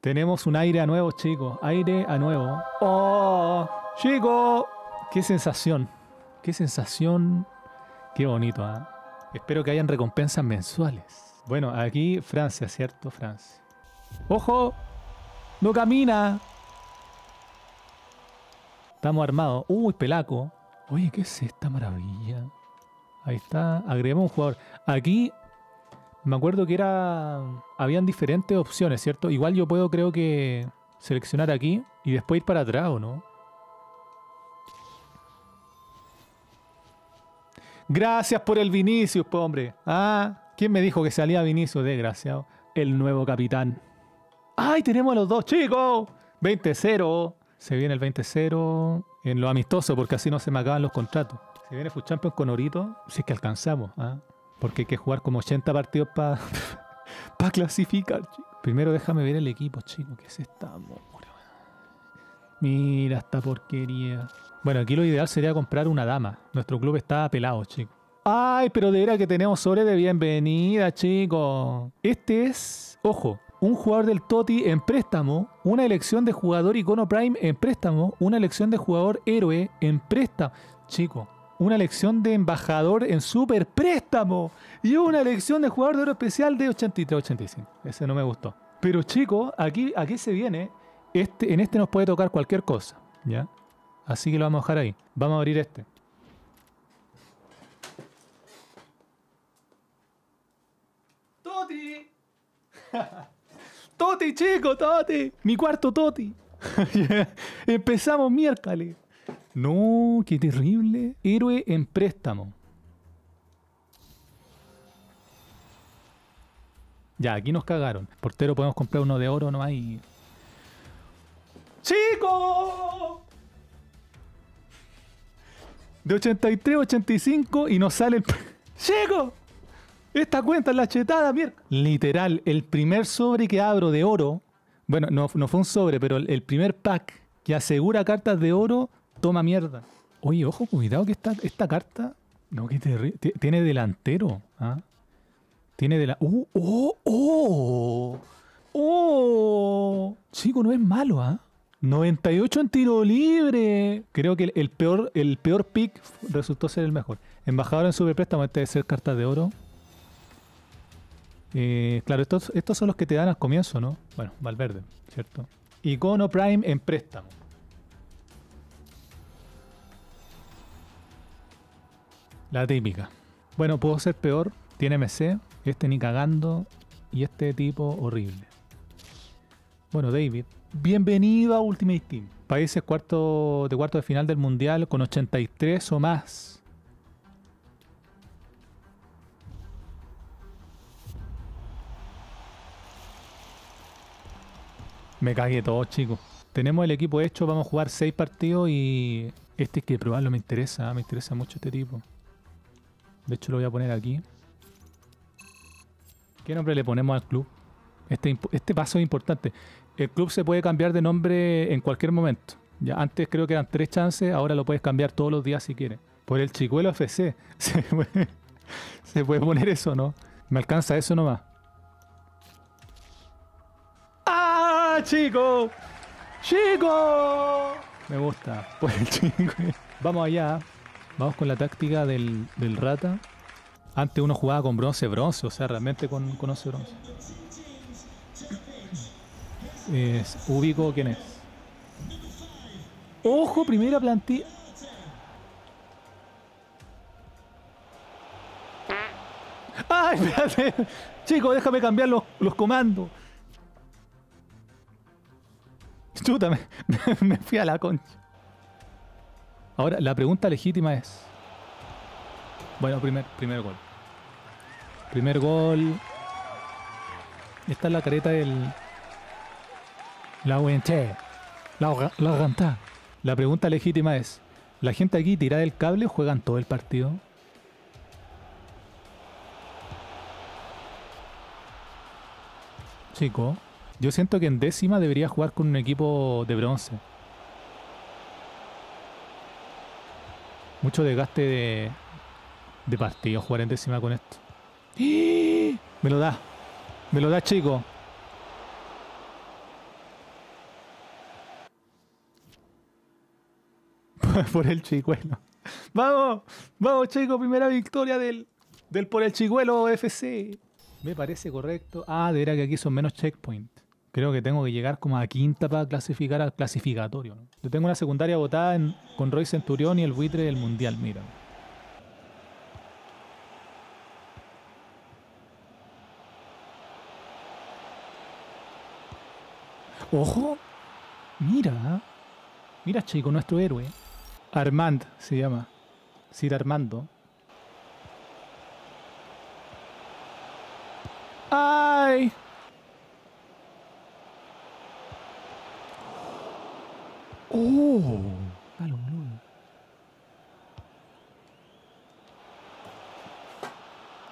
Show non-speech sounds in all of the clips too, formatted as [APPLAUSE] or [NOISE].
Tenemos un aire a nuevo, chicos. Aire a nuevo. ¡Oh! ¡Chico! ¡Qué sensación! ¡Qué sensación! ¡Qué bonito! ¿ah? Espero que hayan recompensas mensuales. Bueno, aquí Francia, ¿cierto? Francia. ¡Ojo! ¡No camina! Estamos armados. ¡Uy, pelaco! Oye, ¿qué es esta maravilla? Ahí está. Agregamos un jugador. Aquí me acuerdo que era. Habían diferentes opciones, ¿cierto? Igual yo puedo, creo que, seleccionar aquí y después ir para atrás, ¿o no? Gracias por el Vinicius, po, hombre. Ah, ¿quién me dijo que salía Vinicius? Desgraciado. El nuevo capitán. ¡Ay, tenemos a los dos, chicos! 20-0. Se viene el 20-0 en lo amistoso, porque así no se me acaban los contratos. Se viene Full Champions con Orito, si es que alcanzamos. ¿ah? Porque hay que jugar como 80 partidos para [LAUGHS] clasificar, Primero déjame ver el equipo, chico. ¿Qué es esta Mira esta porquería. Bueno, aquí lo ideal sería comprar una dama. Nuestro club está pelado, chico. Ay, pero de verdad que tenemos sobre de bienvenida, chico. Este es, ojo, un jugador del Toti en préstamo, una elección de jugador icono prime en préstamo, una elección de jugador héroe en préstamo. Chico, una elección de embajador en super préstamo y una elección de jugador de oro especial de 83-85. Ese no me gustó. Pero chicos, aquí, aquí se viene. Este, en este nos puede tocar cualquier cosa. ¿Ya? Así que lo vamos a dejar ahí. Vamos a abrir este. ¡Toti! [LAUGHS] ¡Toti, chico! ¡Toti! Mi cuarto Toti. [LAUGHS] Empezamos miércoles. No, qué terrible. Héroe en préstamo. Ya, aquí nos cagaron. Portero podemos comprar uno de oro, no hay. ¡Chico! De 83 85 y nos sale el. [LAUGHS] ¡Chico! Esta cuenta es la chetada, mierda. Literal, el primer sobre que abro de oro. Bueno, no fue un sobre, pero el primer pack que asegura cartas de oro Toma mierda. Oye, ojo, cuidado que esta, esta carta. No, que tiene delantero. ¿ah? Tiene de la. ¡Uh! ¡Oh! ¡Oh! ¡Oh! Chico, no es malo, ¿ah? 98 en tiro libre. Creo que el, peor, el peor pick resultó ser el mejor. Embajador en superpréstamo, este debe ser carta de oro. Eh, claro, estos, estos son los que te dan al comienzo, ¿no? Bueno, Valverde, ¿cierto? Icono Prime en préstamo. La típica. Bueno, puedo ser peor. Tiene MC. Este ni cagando. Y este tipo horrible. Bueno, David. Bienvenido a Ultimate Team. Países cuarto, de cuarto de final del mundial con 83 o más. Me cagué todo, chicos. Tenemos el equipo hecho, vamos a jugar 6 partidos y este hay que probarlo, me interesa, me interesa mucho este tipo. De hecho lo voy a poner aquí. ¿Qué nombre le ponemos al club? Este, este, paso es importante. El club se puede cambiar de nombre en cualquier momento. Ya antes creo que eran tres chances, ahora lo puedes cambiar todos los días si quieres. Por el chicuelo FC. [LAUGHS] Se puede, se puede poner eso, ¿no? Me alcanza eso nomás. ¡Ah, chico! ¡Chico! Me gusta. Por el chico. Vamos allá. Vamos con la táctica del, rata. Antes uno jugaba con bronce, bronce, o sea, realmente con, con bronce. ubico quién es. Ojo, primera plantilla. ¡Ay, espérate! Chico, déjame cambiar los, comandos. Chuta, [LAUGHS] me fui a la concha. Ahora, la pregunta legítima es... Bueno, primer, primer gol. Primer gol. Esta es la careta del... La UNT. La, la La pregunta legítima es... ¿La gente aquí tira del cable o juegan todo el partido? Chico, yo siento que en décima debería jugar con un equipo de bronce. Mucho desgaste de, de partido jugar en con esto. ¡Eh! Me lo da. Me lo da, chico. [LAUGHS] por el chicuelo. ¡Vamos! ¡Vamos, chico! Primera victoria del, del por el chicuelo FC. Me parece correcto. Ah, de veras que aquí son menos checkpoints creo que tengo que llegar como a quinta para clasificar al clasificatorio. Yo tengo una secundaria votada con Roy Centurión y el buitre del Mundial, mira. ¡Ojo! Mira. Mira, chico, nuestro héroe. Armand se llama. Sir Armando. ¡Ay! Oh,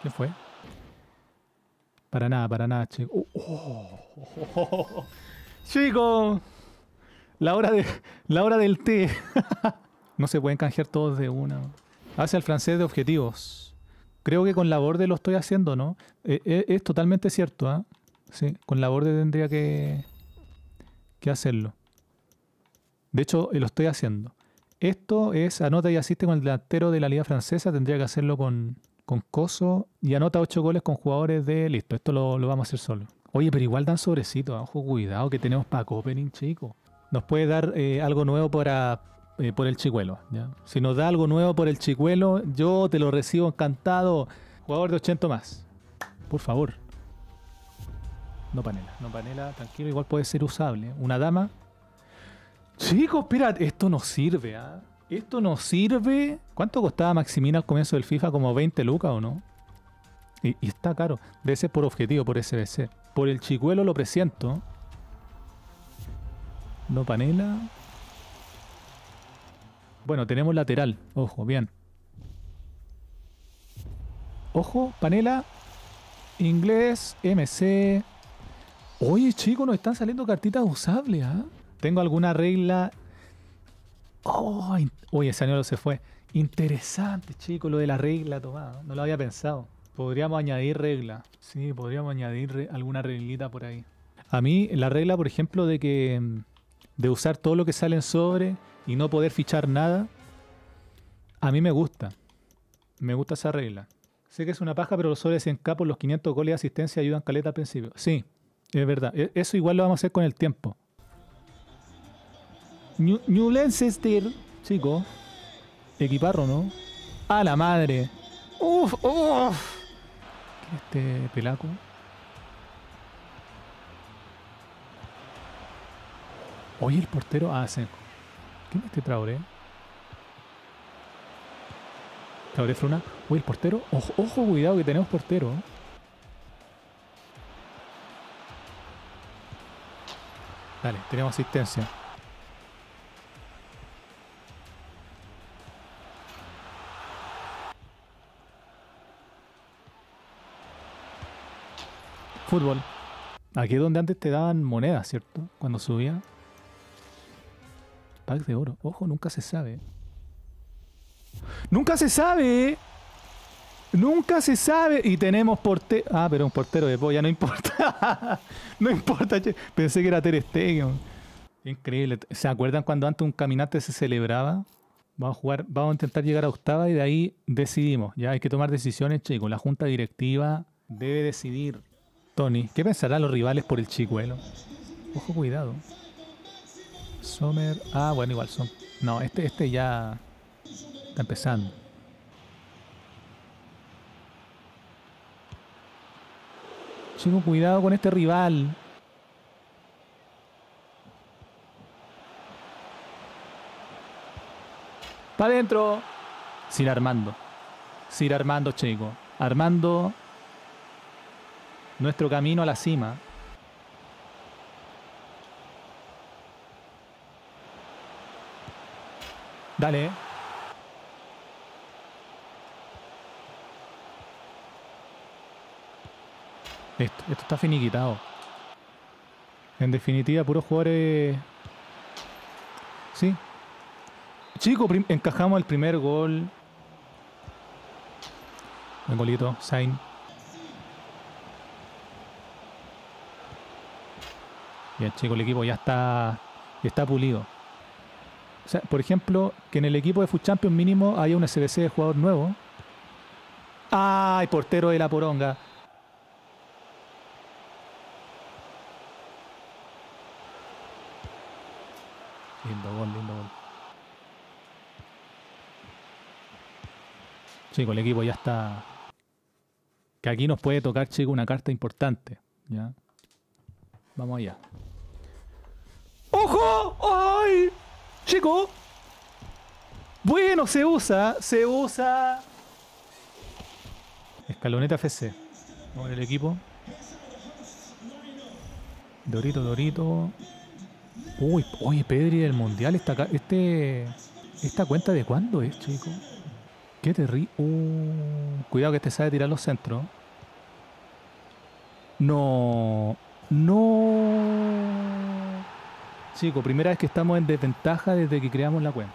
¿Qué fue? Para nada, para nada, chicos. Oh, oh, oh, oh la hora de la hora del té. [LAUGHS] no se pueden canjear todos de una. Hace el francés de objetivos. Creo que con la borde lo estoy haciendo, ¿no? Eh, eh, es totalmente cierto, ¿ah? Sí, con la borde tendría que, que hacerlo. De hecho, eh, lo estoy haciendo. Esto es anota y asiste con el delantero de la Liga Francesa. Tendría que hacerlo con, con Coso. Y anota ocho goles con jugadores de. Listo, esto lo, vamos a hacer solo. Oye, pero igual dan sobrecito. Ah, ojo, cuidado que tenemos para Copenhagen, chico. Nos puede dar eh, algo nuevo para, eh, por el chicuelo. Si nos da algo nuevo por el chicuelo, yo te lo recibo encantado. Jugador de 80 más. Por favor. No panela, no panela, tranquilo, igual puede ser usable. Una dama, Chicos, espera, esto no sirve, ¿ah? Esto no sirve. ¿Cuánto costaba Maximina al comienzo del FIFA? ¿Como 20 lucas o no? Y, está caro. de ese por objetivo, por SBC. Por el chicuelo lo presiento. No panela. Bueno, tenemos lateral. Ojo, bien. Ojo, panela. Inglés, MC. Oye, chicos, nos están saliendo cartitas usables, ¿ah? Tengo alguna regla. Oh, Uy, ese año se fue. Interesante, chico, lo de la regla Tomado, No lo había pensado. Podríamos añadir regla. Sí, podríamos añadir alguna reglita por ahí. A mí, la regla, por ejemplo, de que. Mm, de usar todo lo que sale en sobre y no poder fichar nada. A mí me gusta. Me gusta esa regla. Sé que es una paja, pero los sobres en por los 500 goles de asistencia ayudan caleta al principio. Sí, es verdad. E, eso igual lo vamos a hacer con el tiempo. New, Lens Steel, chico. Equiparro, ¿no? A la madre. Uf, uf. Este pelaco. Oye, el portero hace. Ah, ¿Quién es este Traoré? Traoré Fruna. Oye, el portero. Ojo, ojo, cuidado que tenemos portero. ¿eh? Dale, tenemos asistencia. Fútbol. Aquí es donde antes te daban monedas, ¿cierto? Cuando subía. Pack de oro. Ojo, nunca se sabe. ¡Nunca se sabe! Nunca se sabe. Y tenemos portero. Ah, pero un portero de polla, no importa. [LAUGHS] no importa. che. Pensé que era Ter Increíble. ¿Se acuerdan cuando antes un caminante se celebraba? Vamos a jugar, vamos a intentar llegar a octava y de ahí decidimos. Ya hay que tomar decisiones, con La junta directiva debe decidir. Tony, ¿qué pensarán los rivales por el chicuelo? Ojo, cuidado. Sommer. Ah, bueno, igual son. No, este, este ya está empezando. Chico, cuidado con este rival. Para adentro. Sir Armando. Sir Armando, chico. Armando nuestro camino a la cima. Dale. Esto, está finiquitado. En definitiva, puros jugadores... Sí. Chico, encajamos el primer gol. El golito, Sain. Bien, chico, el equipo ya está, está pulido. O sea, por ejemplo, que en el equipo de Champions mínimo haya un SBC de jugador nuevo. ¡Ay, portero de la poronga! Lindo gol, lindo gol. Chico, el equipo ya está... Que aquí nos puede tocar, chico, una carta importante. ¿ya? Vamos allá. ¡Ojo! ¡Ay! ¡Chico! Bueno, se usa. Se usa. Escaloneta FC. Vamos el equipo. Dorito, Dorito. Uy, uy, Pedri del Mundial. está. este, ¿Esta cuenta de cuándo es, chico? Qué terrible. Uh, cuidado que este sabe tirar los centros. No. No. Chico, primera vez que estamos en desventaja desde que creamos la cuenta.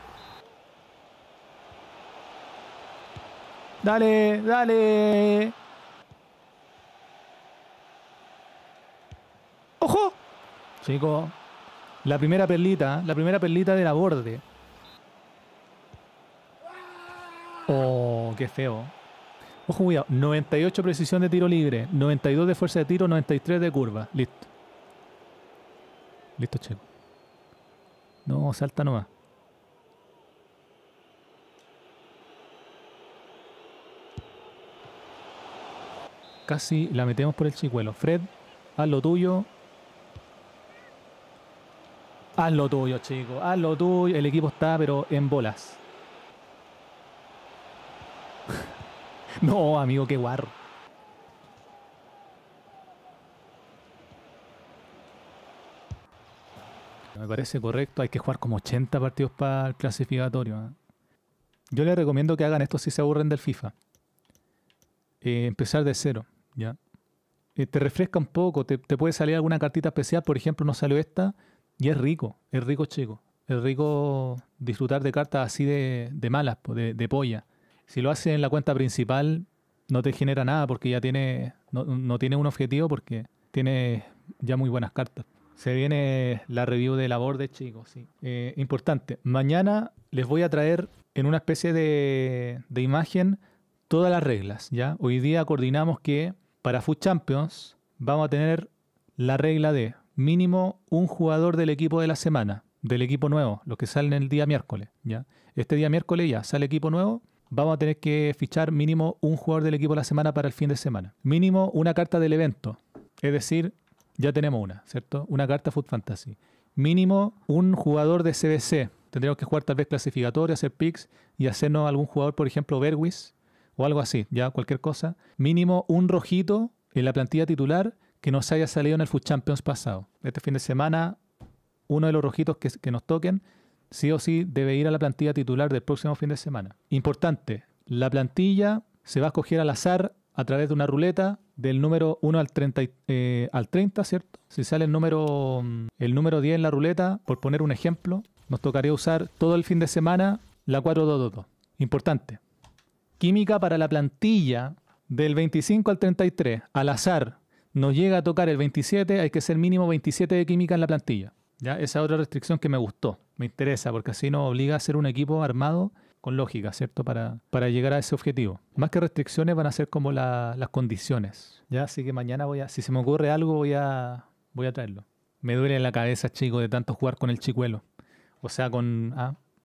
Dale, dale. ¡Ojo! Chico, la primera perlita, la primera perlita de la borde. Oh, qué feo. Ojo, cuidado. 98 precisión de tiro libre, 92 de fuerza de tiro, 93 de curva. Listo. Listo, Chico. No, salta nomás. Casi la metemos por el chicuelo. Fred, haz lo tuyo. Haz lo tuyo, chico Haz lo tuyo. El equipo está, pero en bolas. [LAUGHS] no, amigo, qué guarro. me parece correcto. Hay que jugar como 80 partidos para el clasificatorio. ¿eh? Yo les recomiendo que hagan esto si se aburren del FIFA. Eh, empezar de cero, ¿ya? Eh, te refresca un poco, te, puede salir alguna cartita especial, por ejemplo, no salió esta, y es rico, es rico chico, es rico disfrutar de cartas así de, malas, de, polla. Si lo haces en la cuenta principal, no te genera nada porque ya tiene, no, no tiene un objetivo porque tiene ya muy buenas cartas. Se viene la review de labor de chicos, sí. Eh, importante. Mañana les voy a traer en una especie de, imagen todas las reglas, ¿ya? Hoy día coordinamos que para Food Champions vamos a tener la regla de mínimo un jugador del equipo de la semana, del equipo nuevo, los que salen el día miércoles, ¿ya? Este día miércoles ya sale equipo nuevo, vamos a tener que fichar mínimo un jugador del equipo de la semana para el fin de semana. Mínimo una carta del evento, es decir, ya tenemos una, ¿cierto? Una carta Food Fantasy. Mínimo un jugador de CBC. Tendríamos que jugar tal vez clasificatorias, hacer picks y hacernos algún jugador, por ejemplo, Berwis o algo así, ya cualquier cosa. Mínimo un rojito en la plantilla titular que nos haya salido en el Food Champions pasado. Este fin de semana, uno de los rojitos que, que nos toquen, sí o sí, debe ir a la plantilla titular del próximo fin de semana. Importante, la plantilla se va a escoger al azar a través de una ruleta del número 1 al 30, eh, al 30, ¿cierto? Si sale el número, mm, el número 10 en la ruleta, por poner un ejemplo, nos tocaría usar todo el fin de semana la 422. Importante. Química para la plantilla del 25 al 33, al azar, nos llega a tocar el 27, hay que ser mínimo 27 de química en la plantilla. ¿ya? Esa otra restricción que me gustó, me interesa, porque así nos obliga a ser un equipo armado con lógica, ¿cierto? Para, para llegar a ese objetivo. Más que restricciones van a ser como las condiciones, ¿ya? Así que mañana voy a, si se me ocurre algo, voy a, voy a traerlo. Me duele la cabeza, chico, de tanto jugar con el chicuelo. O sea, con... Ah,